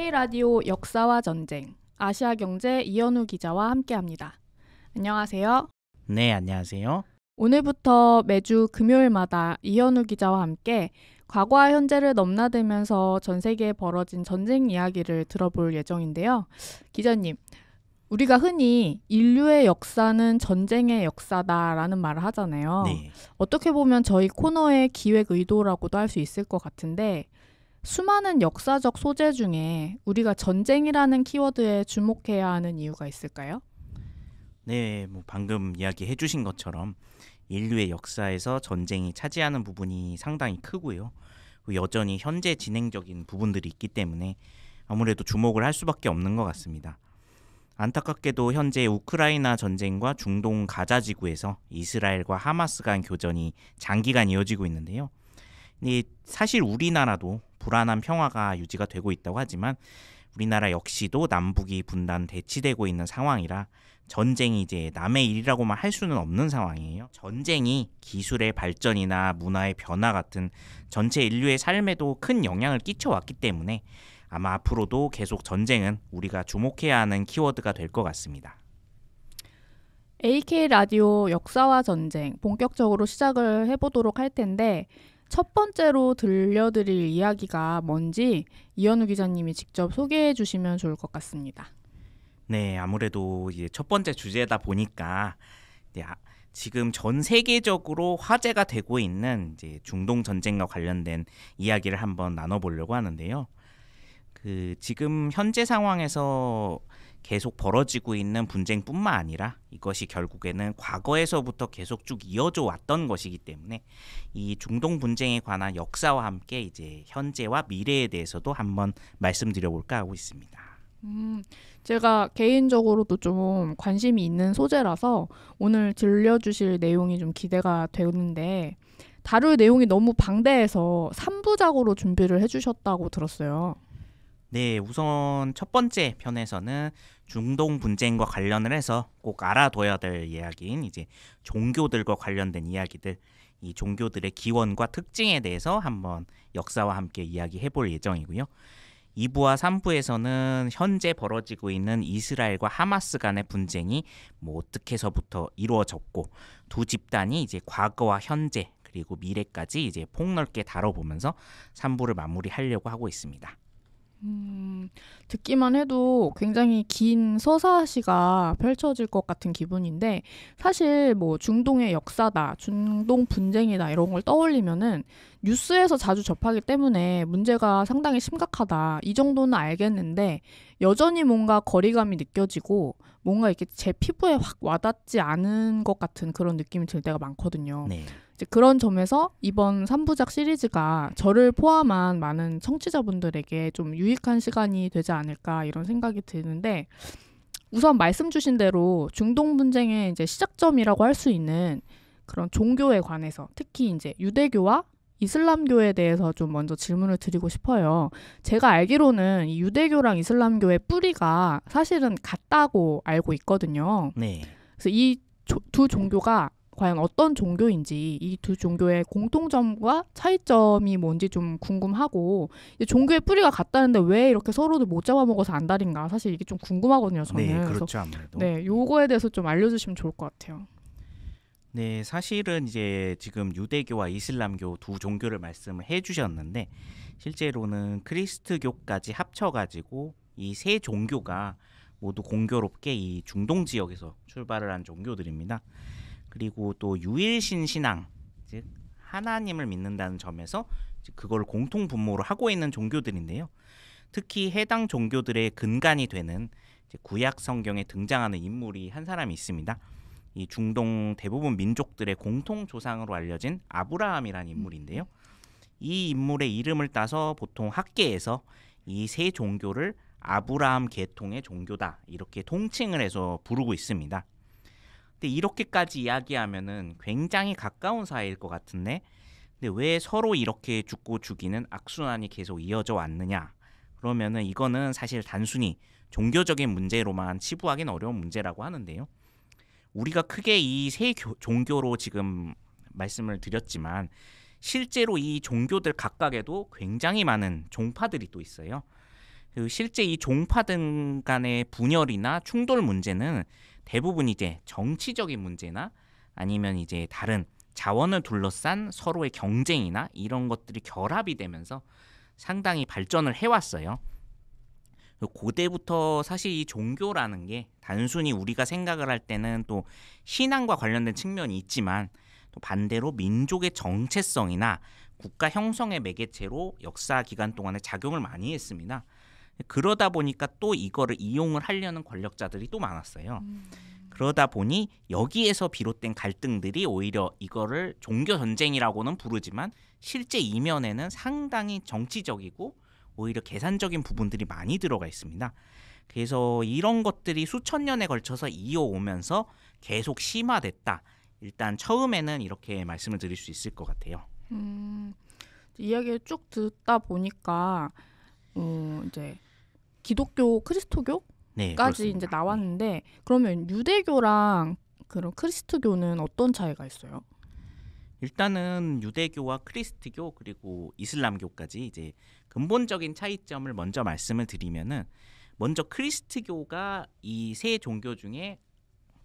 K라디오 역사와 전쟁 아시아 경제 이현우 기자와 함께합니다. 안녕하세요. 네, 안녕하세요. 오늘부터 매주 금요일마다 이현우 기자와 함께 과거와 현재를 넘나들면서 전 세계에 벌어진 전쟁 이야기를 들어볼 예정인데요. 기자님, 우리가 흔히 인류의 역사는 전쟁의 역사다라는 말을 하잖아요. 네. 어떻게 보면 저희 코너의 기획 의도라고도 할 수 있을 것 같은데 수많은 역사적 소재 중에 우리가 전쟁이라는 키워드에 주목해야 하는 이유가 있을까요? 네, 뭐 방금 이야기해 주신 것처럼 인류의 역사에서 전쟁이 차지하는 부분이 상당히 크고요. 여전히 현재 진행적인 부분들이 있기 때문에 아무래도 주목을 할 수밖에 없는 것 같습니다. 안타깝게도 현재 우크라이나 전쟁과 중동 가자 지구에서 이스라엘과 하마스 간 교전이 장기간 이어지고 있는데요. 사실 우리나라도 불안한 평화가 유지가 되고 있다고 하지만 우리나라 역시도 남북이 분단 대치되고 있는 상황이라 전쟁이 이제 남의 일이라고만 할 수는 없는 상황이에요. 전쟁이 기술의 발전이나 문화의 변화 같은 전체 인류의 삶에도 큰 영향을 끼쳐왔기 때문에 아마 앞으로도 계속 전쟁은 우리가 주목해야 하는 키워드가 될 것 같습니다. AK 라디오 역사와 전쟁 본격적으로 시작을 해보도록 할 텐데 첫 번째로 들려드릴 이야기가 뭔지 이현우 기자님이 직접 소개해 주시면 좋을 것 같습니다. 네, 아무래도 이제 첫 번째 주제다 보니까 아, 지금 전 세계적으로 화제가 되고 있는 이제 중동 전쟁과 관련된 이야기를 한번 나눠보려고 하는데요. 그 지금 현재 상황에서 계속 벌어지고 있는 분쟁뿐만 아니라 이것이 결국에는 과거에서부터 계속 쭉 이어져 왔던 것이기 때문에 이 중동 분쟁에 관한 역사와 함께 이제 현재와 미래에 대해서도 한번 말씀드려 볼까 하고 있습니다. 음, 제가 개인적으로도 좀 관심이 있는 소재라서 오늘 들려주실 내용이 좀 기대가 되는데 다룰 내용이 너무 방대해서 3부작으로 준비를 해주셨다고 들었어요. 네, 우선 첫 번째 편에서는 중동 분쟁과 관련을 해서 꼭 알아둬야 될 이야기인 이제 종교들과 관련된 이야기들 이 종교들의 기원과 특징에 대해서 한번 역사와 함께 이야기해 볼 예정이고요. 2부와 3부에서는 현재 벌어지고 있는 이스라엘과 하마스 간의 분쟁이 뭐 어떻게서부터 이루어졌고 두 집단이 이제 과거와 현재 그리고 미래까지 이제 폭넓게 다뤄보면서 3부를 마무리하려고 하고 있습니다. 음, 듣기만 해도 굉장히 긴 서사시가 펼쳐질 것 같은 기분인데 사실 뭐 중동의 역사다, 중동 분쟁이다 이런 걸 떠올리면은 뉴스에서 자주 접하기 때문에 문제가 상당히 심각하다 이 정도는 알겠는데 여전히 뭔가 거리감이 느껴지고 뭔가 이렇게 제 피부에 확 와닿지 않은 것 같은 그런 느낌이 들 때가 많거든요. 네. 이제 그런 점에서 이번 3부작 시리즈가 저를 포함한 많은 청취자분들에게 좀 유익한 시간이 되지 않을까 이런 생각이 드는데 우선 말씀 주신 대로 중동 분쟁의 이제 시작점이라고 할 수 있는 그런 종교에 관해서 특히 이제 유대교와 이슬람교에 대해서 좀 먼저 질문을 드리고 싶어요. 제가 알기로는 이 유대교랑 이슬람교의 뿌리가 사실은 같다고 알고 있거든요. 네. 그래서 이 두 종교가 과연 어떤 종교인지 이 두 종교의 공통점과 차이점이 뭔지 좀 궁금하고 종교의 뿌리가 같다는데 왜 이렇게 서로를 못 잡아먹어서 안달인가 사실 이게 좀 궁금하거든요 저는 네 그렇죠 아무래도 네 요거에 대해서 좀 알려주시면 좋을 것 같아요 네 사실은 이제 지금 유대교와 이슬람교 두 종교를 말씀을 해주셨는데 실제로는 크리스트교까지 합쳐가지고 이 세 종교가 모두 공교롭게 이 중동 지역에서 출발을 한 종교들입니다. 그리고 또 유일신 신앙 즉 하나님을 믿는다는 점에서 그걸 공통 분모로 하고 있는 종교들인데요. 특히 해당 종교들의 근간이 되는 구약 성경에 등장하는 인물이 한 사람이 있습니다. 이 중동 대부분 민족들의 공통 조상으로 알려진 아브라함이라는 인물인데요. 이 인물의 이름을 따서 보통 학계에서 이 세 종교를 아브라함 계통의 종교다 이렇게 통칭을 해서 부르고 있습니다. 근데 네, 이렇게까지 이야기하면은 굉장히 가까운 사이일 것 같은데 근데 왜 서로 이렇게 죽고 죽이는 악순환이 계속 이어져 왔느냐 그러면은 이거는 사실 단순히 종교적인 문제로만 치부하기는 어려운 문제라고 하는데요. 우리가 크게 이 세 종교로 지금 말씀을 드렸지만 실제로 이 종교들 각각에도 굉장히 많은 종파들이 또 있어요. 그 실제 이종파등 간의 분열이나 충돌 문제는 대부분 이제 정치적인 문제나 아니면 이제 다른 자원을 둘러싼 서로의 경쟁이나 이런 것들이 결합이 되면서 상당히 발전을 해왔어요. 그 고대부터 사실 이 종교라는 게 단순히 우리가 생각을 할 때는 또 신앙과 관련된 측면이 있지만 또 반대로 민족의 정체성이나 국가 형성의 매개체로 역사 기간 동안에 작용을 많이 했습니다. 그러다 보니까 또 이거를 이용을 하려는 권력자들이 또 많았어요. 음. 그러다 보니 여기에서 비롯된 갈등들이 오히려 이거를 종교 전쟁이라고는 부르지만 실제 이면에는 상당히 정치적이고 오히려 계산적인 부분들이 많이 들어가 있습니다. 그래서 이런 것들이 수천 년에 걸쳐서 이어오면서 계속 심화됐다. 일단 처음에는 이렇게 말씀을 드릴 수 있을 것 같아요. 음, 이야기를 쭉 듣다 보니까 어, 이제 기독교 크리스토교까지 네, 이제 나왔는데 그러면 유대교랑 그런 크리스트교는 어떤 차이가 있어요? 일단은 유대교와 크리스트교 그리고 이슬람교까지 이제 근본적인 차이점을 먼저 말씀을 드리면은 먼저 크리스트교가 이 세 종교 중에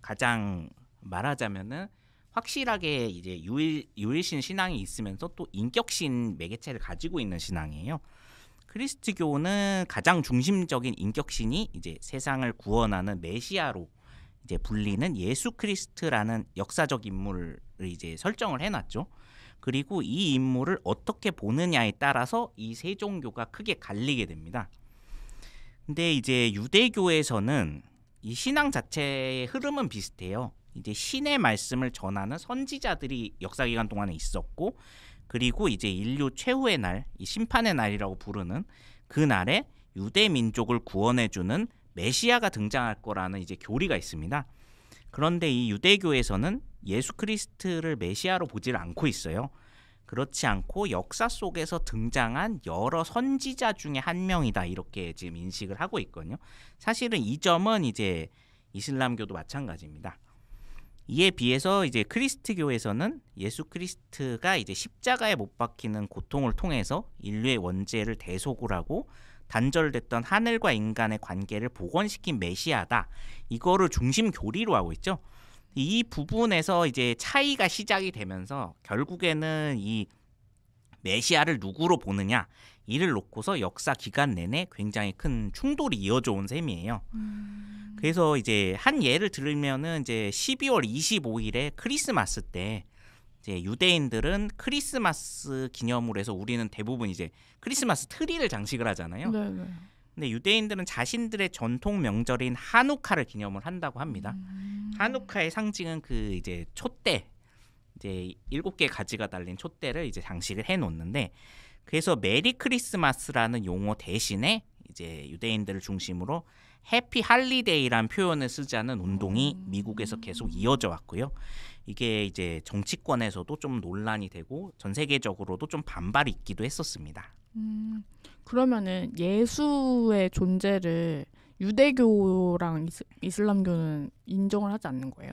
가장 말하자면은 확실하게 이제 유일, 유일신 신앙이 있으면서 또 인격신 매개체를 가지고 있는 신앙이에요. 크리스트교는 가장 중심적인 인격신이 이제 세상을 구원하는 메시아로 이제 불리는 예수 크리스트라는 역사적 인물을 이제 설정을 해놨죠. 그리고 이 인물을 어떻게 보느냐에 따라서 이 세 종교가 크게 갈리게 됩니다. 근데 이제 유대교에서는 이 신앙 자체의 흐름은 비슷해요. 이제 신의 말씀을 전하는 선지자들이 역사 기간 동안에 있었고 그리고 이제 인류 최후의 날, 이 심판의 날이라고 부르는 그 날에 유대 민족을 구원해주는 메시아가 등장할 거라는 이제 교리가 있습니다. 그런데 이 유대교에서는 예수 크리스트를 메시아로 보질 않고 있어요. 그렇지 않고 역사 속에서 등장한 여러 선지자 중에 한 명이다 이렇게 지금 인식을 하고 있거든요. 사실은 이 점은 이제 이슬람교도 마찬가지입니다. 이에 비해서 이제 크리스트교에서는 예수 크리스트가 이제 십자가에 못 박히는 고통을 통해서 인류의 원죄를 대속을하고 단절됐던 하늘과 인간의 관계를 복원시킨 메시아다. 이거를 중심 교리로 하고 있죠. 이 부분에서 이제 차이가 시작이 되면서 결국에는 이 메시아를 누구로 보느냐 이를 놓고서 역사 기간 내내 굉장히 큰 충돌이 이어져 온 셈이에요. 음. 그래서 이제 한 예를 들면은 으 이제 12월 25일에 크리스마스 때 이제 유대인들은 크리스마스 기념으로 해서 우리는 대부분 이제 크리스마스 트리를 장식을 하잖아요. 네, 네 근데 유대인들은 자신들의 전통 명절인 한우카를 기념을 한다고 합니다. 음. 한우카의 상징은 그 이제 촛대 이제 일곱 개 가지가 달린 촛대를 이제 장식을 해 놓는데 그래서 메리 크리스마스라는 용어 대신에 이제 유대인들을 중심으로 해피 할리데이란 표현을 쓰자는 운동이 음. 미국에서 계속 이어져 왔고요. 이게 이제 정치권에서도 좀 논란이 되고 전 세계적으로도 좀 반발이 있기도 했었습니다. 음, 그러면은 예수의 존재를 유대교랑 이슬람교는 인정을 하지 않는 거예요?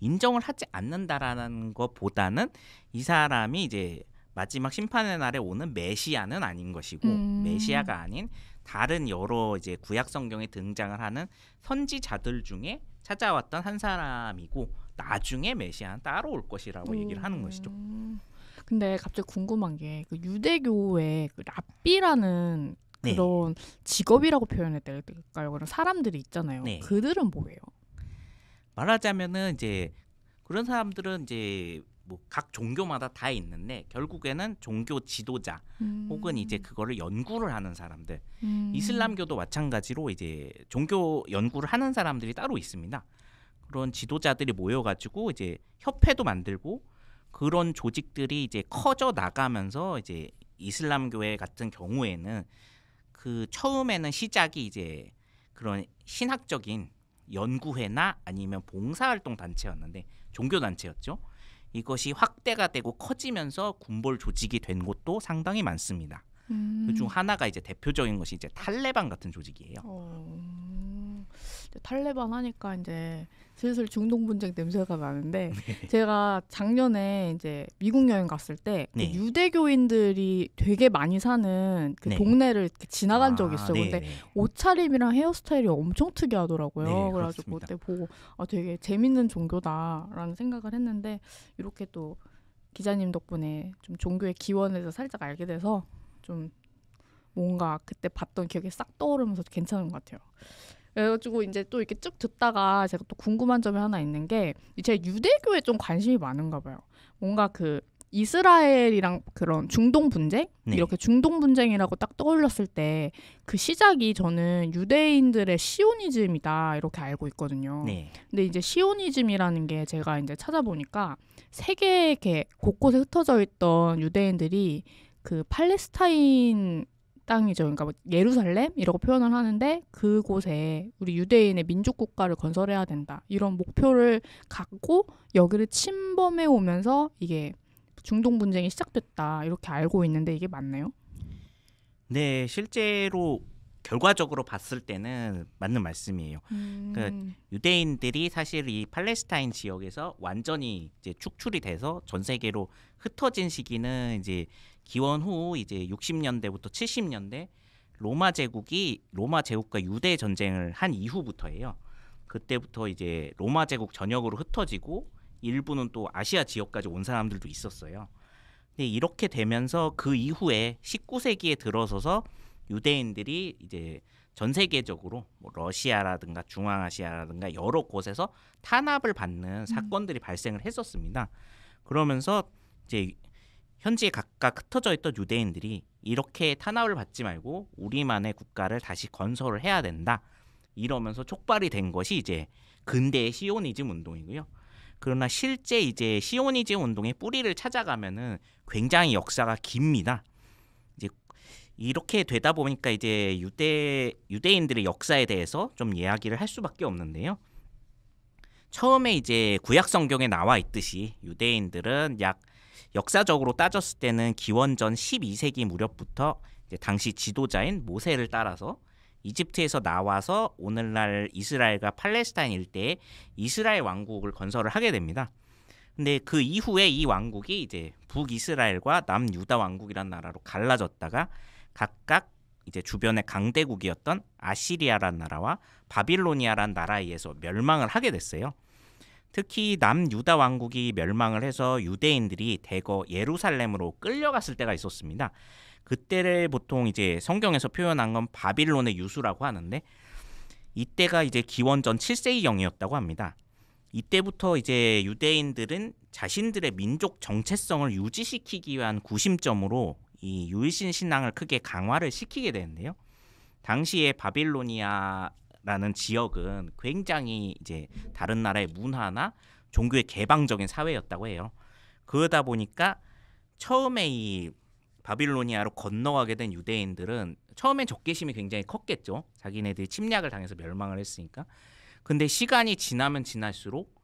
인정을 하지 않는다라는 것보다는 이 사람이 이제 마지막 심판의 날에 오는 메시아는 아닌 것이고 음. 메시아가 아닌 다른 여러 이제 구약 성경에 등장을 하는 선지자들 중에 찾아왔던 한 사람이고 나중에 메시아는 따로 올 것이라고 음. 얘기를 하는 것이죠. 음. 근데 갑자기 궁금한 게 그 유대교의 그 랍비라는 네. 그런 직업이라고 표현해야 될까요? 그런 사람들이 있잖아요. 네. 그들은 뭐예요? 말하자면은 이제 그런 사람들은 이제 뭐 각 종교마다 다 있는데 결국에는 종교 지도자 음. 혹은 이제 그거를 연구를 하는 사람들 음. 이슬람교도 마찬가지로 이제 종교 연구를 하는 사람들이 따로 있습니다. 그런 지도자들이 모여가지고 이제 협회도 만들고 그런 조직들이 이제 커져 나가면서 이제 이슬람교회 같은 경우에는 그 처음에는 시작이 이제 그런 신학적인 연구회나 아니면 봉사활동 단체였는데 종교 단체였죠. 이것이 확대가 되고 커지면서 군벌 조직이 된 곳도 상당히 많습니다. 음. 그중 하나가 이제 대표적인 것이 이제 탈레반 같은 조직이에요. 어... 탈레반 하니까 이제 슬슬 중동 분쟁 냄새가 나는데 네. 제가 작년에 이제 미국 여행 갔을 때 그 네. 그 유대교인들이 되게 많이 사는 그 네. 동네를 지나간 아, 적이 있어요. 아, 근데 네, 네. 옷차림이랑 헤어스타일이 엄청 특이하더라고요. 네, 그래가지고 그때 보고 아 되게 재밌는 종교다라는 생각을 했는데 이렇게 또 기자님 덕분에 좀 종교의 기원에서 살짝 알게 돼서 좀 뭔가 그때 봤던 기억이 싹 떠오르면서 괜찮은 것 같아요. 그래가지고 이제 또 이렇게 쭉 듣다가 제가 또 궁금한 점이 하나 있는 게제 유대교에 좀 관심이 많은가 봐요. 뭔가 그 이스라엘이랑 그런 중동 분쟁 네. 이렇게 중동 분쟁이라고 딱 떠올렸을 때 그 시작이 저는 유대인들의 시오니즘이다 이렇게 알고 있거든요. 네. 근데 이제 시오니즘이라는 게 제가 이제 찾아보니까 세계 이렇게 곳곳에 흩어져 있던 유대인들이 그 팔레스타인 땅이죠. 그러니까 뭐 예루살렘 이라고 표현을 하는데 그곳에 우리 유대인의 민족 국가를 건설해야 된다. 이런 목표를 갖고 여기를 침범해 오면서 이게 중동 분쟁이 시작됐다. 이렇게 알고 있는데 이게 맞나요? 네, 실제로 결과적으로 봤을 때는 맞는 말씀이에요. 음. 그 유대인들이 사실 이 팔레스타인 지역에서 완전히 이제 축출이 돼서 전 세계로 흩어진 시기는 이제 기원 후 이제 60년대부터 70년대 로마 제국이 로마 제국과 유대 전쟁을 한 이후부터예요. 그때부터 이제 로마 제국 전역으로 흩어지고 일부는 또 아시아 지역까지 온 사람들도 있었어요. 근데 이렇게 되면서 그 이후에 19세기에 들어서서 유대인들이 이제 전 세계적으로 뭐 러시아라든가 중앙아시아라든가 여러 곳에서 탄압을 받는 음. 사건들이 음. 발생을 했었습니다. 그러면서 이제 현지에 각각 흩어져 있던 유대인들이 이렇게 탄압을 받지 말고 우리만의 국가를 다시 건설을 해야 된다. 이러면서 촉발이 된 것이 이제 근대의 시오니즘 운동이고요. 그러나 실제 이제 시오니즘 운동의 뿌리를 찾아가면은 굉장히 역사가 깁니다. 이제 이렇게 되다 보니까 이제 유대 유대인들의 역사에 대해서 좀 이야기를 할 수밖에 없는데요. 처음에 이제 구약 성경에 나와 있듯이 유대인들은 약 역사적으로 따졌을 때는 기원전 12세기 무렵부터 당시 지도자인 모세를 따라서 이집트에서 나와서 오늘날 이스라엘과 팔레스타인 일대에 이스라엘 왕국을 건설을 하게 됩니다. 근데 그 이후에 이 왕국이 이제 북이스라엘과 남유다 왕국이란 나라로 갈라졌다가 각각 이제 주변의 강대국이었던 아시리아란 나라와 바빌로니아란 나라에 의해서 멸망을 하게 됐어요. 특히 남유다 왕국이 멸망을 해서 유대인들이 대거 예루살렘으로 끌려갔을 때가 있었습니다. 그때를 보통 이제 성경에서 표현한 건 바빌론의 유수라고 하는데 이때가 이제 기원전 7세기경이었다고 합니다. 이때부터 이제 유대인들은 자신들의 민족 정체성을 유지시키기 위한 구심점으로 이 유일신 신앙을 크게 강화를 시키게 되는데요. 당시에 바빌로니아 라는 지역은 굉장히 이제 다른 나라의 문화나 종교의 개방적인 사회였다고 해요. 그러다 보니까 처음에 이 바빌로니아로 건너가게 된 유대인들은 처음엔 적개심이 굉장히 컸겠죠. 자기네들이 침략을 당해서 멸망을 했으니까. 근데 시간이 지나면 지날수록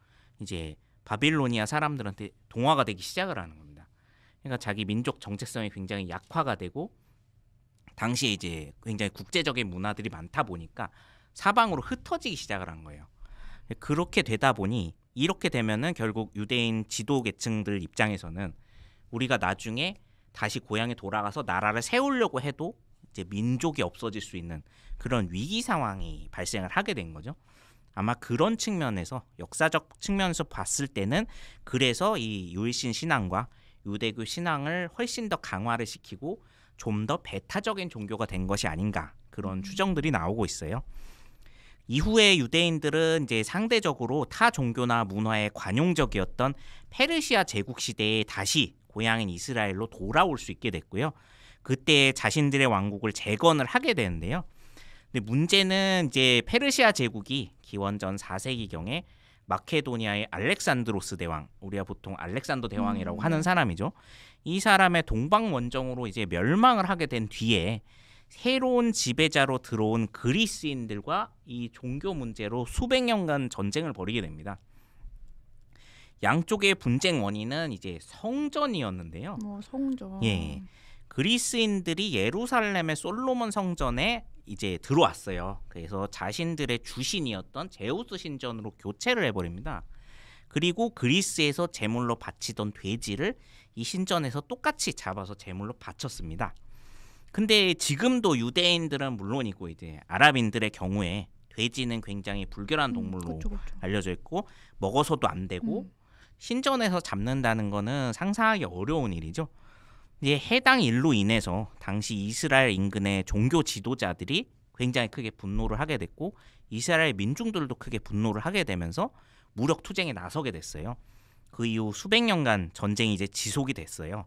이제 바빌로니아 사람들한테 동화가 되기 시작을 하는 겁니다. 그러니까 자기 민족 정체성이 굉장히 약화가 되고 당시에 이제 굉장히 국제적인 문화들이 많다 보니까 사방으로 흩어지기 시작을 한 거예요. 그렇게 되다 보니 이렇게 되면은 결국 유대인 지도 계층들 입장에서는 우리가 나중에 다시 고향에 돌아가서 나라를 세우려고 해도 이제 민족이 없어질 수 있는 그런 위기 상황이 발생을 하게 된 거죠. 아마 그런 측면에서 역사적 측면에서 봤을 때는 그래서 이 유일신 신앙과 유대교 신앙을 훨씬 더 강화를 시키고 좀 더 배타적인 종교가 된 것이 아닌가 그런 음. 추정들이 나오고 있어요. 이후에 유대인들은 이제 상대적으로 타 종교나 문화에 관용적이었던 페르시아 제국 시대에 다시 고향인 이스라엘로 돌아올 수 있게 됐고요. 그때 자신들의 왕국을 재건을 하게 되는데요. 근데 문제는 이제 페르시아 제국이 기원전 4세기경에 마케도니아의 알렉산드로스 대왕, 우리가 보통 알렉산더 대왕이라고 음. 하는 사람이죠. 이 사람의 동방 원정으로 이제 멸망을 하게 된 뒤에 새로운 지배자로 들어온 그리스인들과 이 종교 문제로 수백 년간 전쟁을 벌이게 됩니다. 양쪽의 분쟁 원인은 이제 성전이었는데요. 뭐 성전. 예. 그리스인들이 예루살렘의 솔로몬 성전에 이제 들어왔어요. 그래서 자신들의 주신이었던 제우스 신전으로 교체를 해버립니다. 그리고 그리스에서 제물로 바치던 돼지를 이 신전에서 똑같이 잡아서 제물로 바쳤습니다. 근데 지금도 유대인들은 물론이고 이제 아랍인들의 경우에 돼지는 굉장히 불결한 음, 동물로 음, 그쵸, 그쵸. 알려져 있고 먹어서도 안 되고 음. 신전에서 잡는다는 거는 상상하기 어려운 일이죠. 이제 해당 일로 인해서 당시 이스라엘 인근의 종교 지도자들이 굉장히 크게 분노를 하게 됐고 이스라엘 민중들도 크게 분노를 하게 되면서 무력 투쟁에 나서게 됐어요. 그 이후 수백 년간 전쟁이 이제 지속이 됐어요.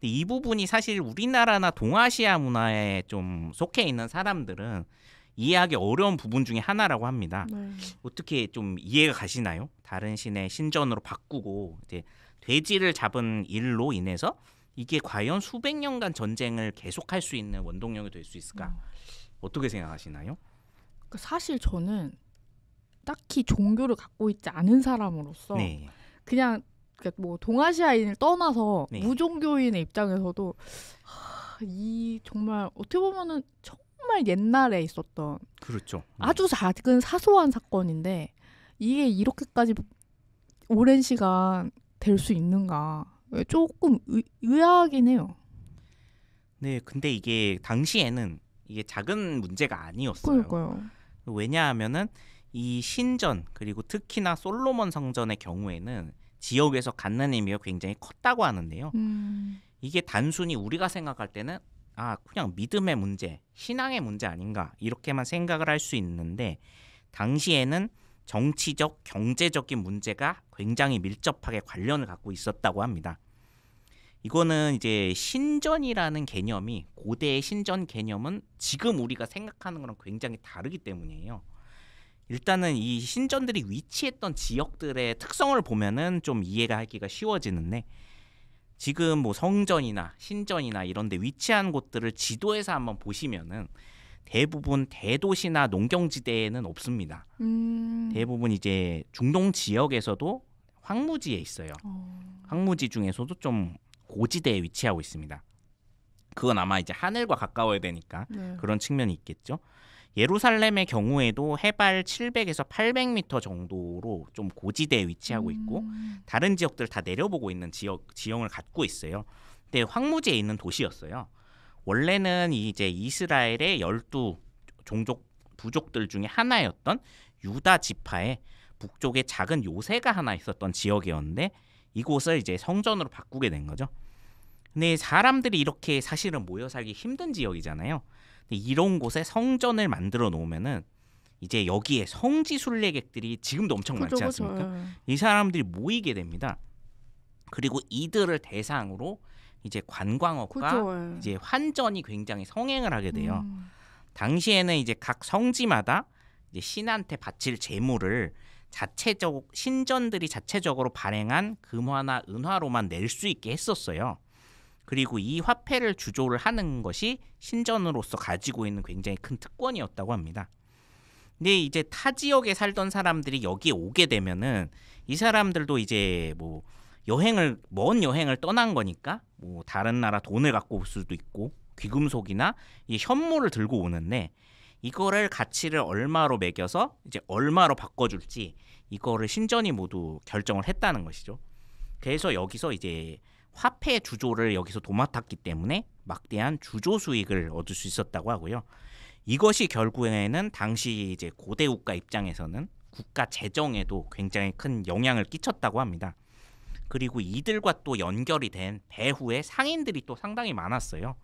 근데 이 부분이 사실 우리나라나 동아시아 문화에 좀 속해 있는 사람들은 이해하기 어려운 부분 중에 하나라고 합니다. 네. 어떻게 좀 이해가 가시나요? 다른 신의 신전으로 바꾸고 이제 돼지를 잡은 일로 인해서 이게 과연 수백 년간 전쟁을 계속할 수 있는 원동력이 될 수 있을까? 음. 어떻게 생각하시나요? 그러니까 사실 저는 딱히 종교를 갖고 있지 않은 사람으로서 네. 그냥 그러니까 뭐 동아시아인을 떠나서 네. 무종교인의 입장에서도 하, 이 정말 어떻게 보면은 정말 옛날에 있었던 그렇죠. 네. 아주 작은 사소한 사건인데 이게 이렇게까지 오랜 시간 될 수 있는가 예, 조금 의, 의아하긴 해요. 네, 근데 이게 당시에는 이게 작은 문제가 아니었어요. 그러니까요. 왜냐하면은 이 신전 그리고 특히나 솔로몬 성전의 경우에는 지역에서 갖는 의미가 굉장히 컸다고 하는데요. 음. 이게 단순히 우리가 생각할 때는 아 그냥 믿음의 문제, 신앙의 문제 아닌가 이렇게만 생각을 할 수 있는데 당시에는 정치적, 경제적인 문제가 굉장히 밀접하게 관련을 갖고 있었다고 합니다. 이거는 이제 신전이라는 개념이 고대의 신전 개념은 지금 우리가 생각하는 거랑 굉장히 다르기 때문이에요. 일단은 이 신전들이 위치했던 지역들의 특성을 보면은 좀 이해가 하기가 쉬워지는데 지금 뭐 성전이나 신전이나 이런데 위치한 곳들을 지도에서 한번 보시면은 대부분 대도시나 농경지대에는 없습니다. 음. 대부분 이제 중동 지역에서도 황무지에 있어요. 어. 황무지 중에서도 좀 고지대에 위치하고 있습니다. 그건 아마 이제 하늘과 가까워야 되니까 네. 그런 측면이 있겠죠. 예루살렘의 경우에도 해발 700에서 800m 정도로 좀 고지대에 위치하고 있고 음. 다른 지역들 을다 내려보고 있는 지역 지형을 갖고 있어요. 근데 황무지에 있는 도시였어요. 원래는 이제 이스라엘의 열두 종족 부족들 중에 하나였던 유다 지파의 북쪽에 작은 요새가 하나 있었던 지역이었는데 이곳을 이제 성전으로 바꾸게 된 거죠. 근데 사람들이 이렇게 사실은 모여 살기 힘든 지역이잖아요. 이런 곳에 성전을 만들어 놓으면은 이제 여기에 성지 순례객들이 지금도 엄청 그죠, 많지 않습니까? 그죠. 예. 이 사람들이 모이게 됩니다. 그리고 이들을 대상으로 이제 관광업과 그죠. 예. 이제 환전이 굉장히 성행을 하게 돼요. 음. 당시에는 이제 각 성지마다 이제 신한테 바칠 재물을 자체적 신전들이 자체적으로 발행한 금화나 은화로만 낼 수 있게 했었어요. 그리고 이 화폐를 주조를 하는 것이 신전으로서 가지고 있는 굉장히 큰 특권이었다고 합니다. 근데 이제 타 지역에 살던 사람들이 여기에 오게 되면은 이 사람들도 이제 뭐 여행을 먼 여행을 떠난 거니까 뭐 다른 나라 돈을 갖고 올 수도 있고 귀금속이나 이 현물을 들고 오는데 이거를 가치를 얼마로 매겨서 이제 얼마로 바꿔줄지 이거를 신전이 모두 결정을 했다는 것이죠. 그래서 여기서 이제 화폐 주조를 여기서 도맡았기 때문에 막대한 주조 수익을 얻을 수 있었다고 하고요. 이것이 결국에는 당시 이제 고대 국가 입장에서는 국가 재정에도 굉장히 큰 영향을 끼쳤다고 합니다. 그리고 이들과 또 연결이 된 배후의 상인들이 또 상당히 많았어요.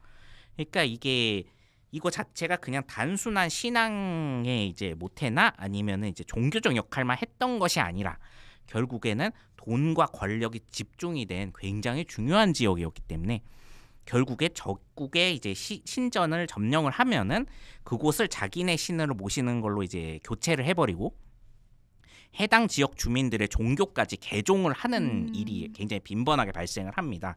그러니까 이게 이거 자체가 그냥 단순한 신앙의 이제 모태나 아니면은 이제 종교적 역할만 했던 것이 아니라 결국에는 돈과 권력이 집중이 된 굉장히 중요한 지역이었기 때문에 결국에 적국의 이제 시, 신전을 점령을 하면은 그곳을 자기네 신으로 모시는 걸로 이제 교체를 해버리고 해당 지역 주민들의 종교까지 개종을 하는 음. 일이 굉장히 빈번하게 발생을 합니다.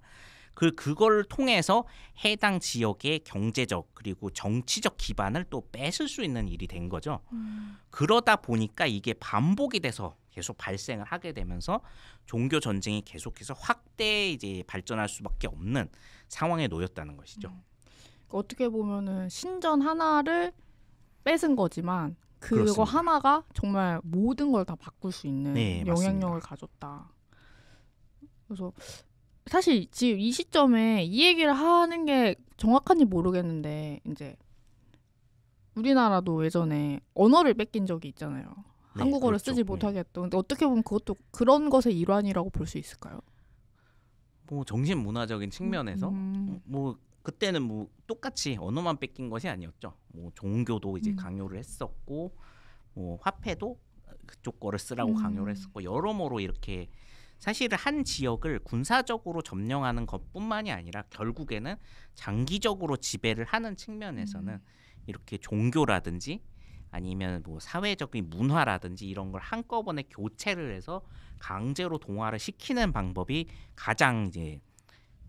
그 그걸 통해서 해당 지역의 경제적 그리고 정치적 기반을 또 뺏을 수 있는 일이 된 거죠. 음. 그러다 보니까 이게 반복이 돼서 계속 발생을 하게 되면서 종교 전쟁이 계속해서 확대 이제 발전할 수밖에 없는 상황에 놓였다는 것이죠. 음. 어떻게 보면은 신전 하나를 뺏은 거지만 그거 그렇습니다. 하나가 정말 모든 걸 다 바꿀 수 있는 네, 영향력을 맞습니다. 가졌다. 그래서 사실 지금 이 시점에 이 얘기를 하는 게 정확한지 모르겠는데 이제 우리나라도 예전에 언어를 뺏긴 적이 있잖아요. 네, 한국어를 그렇죠. 쓰지 네. 못하게 했던. 근데 어떻게 보면 그것도 그런 것의 일환이라고 볼 수 있을까요? 뭐 정신 문화적인 측면에서 음. 음. 뭐, 뭐 그때는 뭐 똑같이 언어만 뺏긴 것이 아니었죠. 뭐 종교도 이제 음. 강요를 했었고 뭐 화폐도 그쪽 거를 쓰라고 음. 강요를 했었고 여러모로 이렇게 사실 은한 지역을 군사적으로 점령하는 것뿐만이 아니라 결국에는 장기적으로 지배를 하는 측면에서는 음. 이렇게 종교라든지 아니면 뭐 사회적인 문화라든지 이런 걸 한꺼번에 교체를 해서 강제로 동화를 시키는 방법이 가장 이제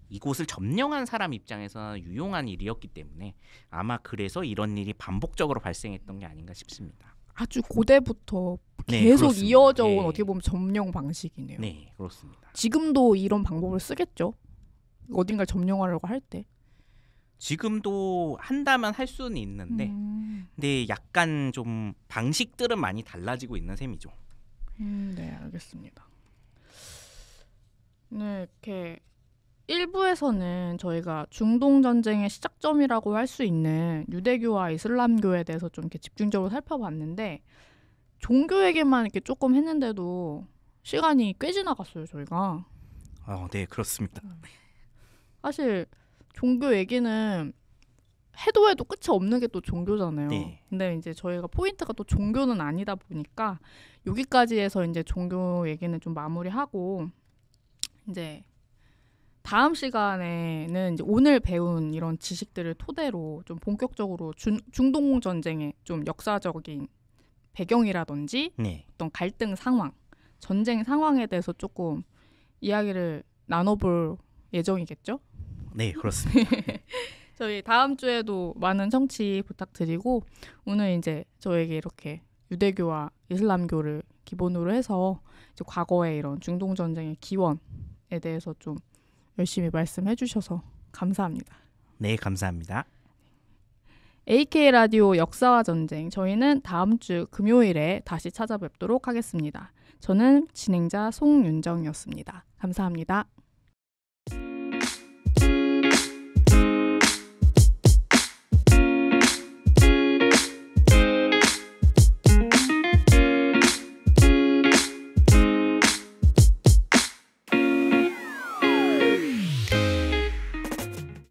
이곳을 점령한 사람 입장에서는 유용한 일이었기 때문에 아마 그래서 이런 일이 반복적으로 발생했던 게 아닌가 싶습니다. 아주 고대부터 네, 계속 네, 이어져 온 네. 예. 어떻게 보면 점령 방식이네요. 네, 그렇습니다. 지금도 이런 방법을 쓰겠죠. 어딘가 점령하려고 할 때. 지금도 한다면 할 수는 있는데 음. 근데 약간 좀 방식들은 많이 달라지고 있는 셈이죠. 음, 네, 알겠습니다. 네, 이렇게 1부에서는 저희가 중동 전쟁의 시작점이라고 할 수 있는 유대교와 이슬람교에 대해서 좀 이렇게 집중적으로 살펴봤는데 종교에게만 이렇게 조금 했는데도 시간이 꽤 지나갔어요, 저희가. 아, 네, 그렇습니다. 음. 사실 종교 얘기는 해도 해도 끝이 없는 게 또 종교잖아요. 네. 근데 이제 저희가 포인트가 또 종교는 아니다 보니까 여기까지 해서 이제 종교 얘기는 좀 마무리하고 이제 다음 시간에는 이제 오늘 배운 이런 지식들을 토대로 좀 본격적으로 준, 중동 전쟁의 좀 역사적인 배경이라든지 네. 어떤 갈등 상황, 전쟁 상황에 대해서 조금 이야기를 나눠볼 예정이겠죠? 네, 그렇습니다. 저희 다음 주에도 많은 청취 부탁드리고 오늘 이제 저에게 이렇게 유대교와 이슬람교를 기본으로 해서 이제 과거의 이런 중동 전쟁의 기원에 대해서 좀 열심히 말씀해 주셔서 감사합니다. 네, 감사합니다. AK 라디오 역사와 전쟁 저희는 다음 주 금요일에 다시 찾아뵙도록 하겠습니다. 저는 진행자 송윤정이었습니다. 감사합니다.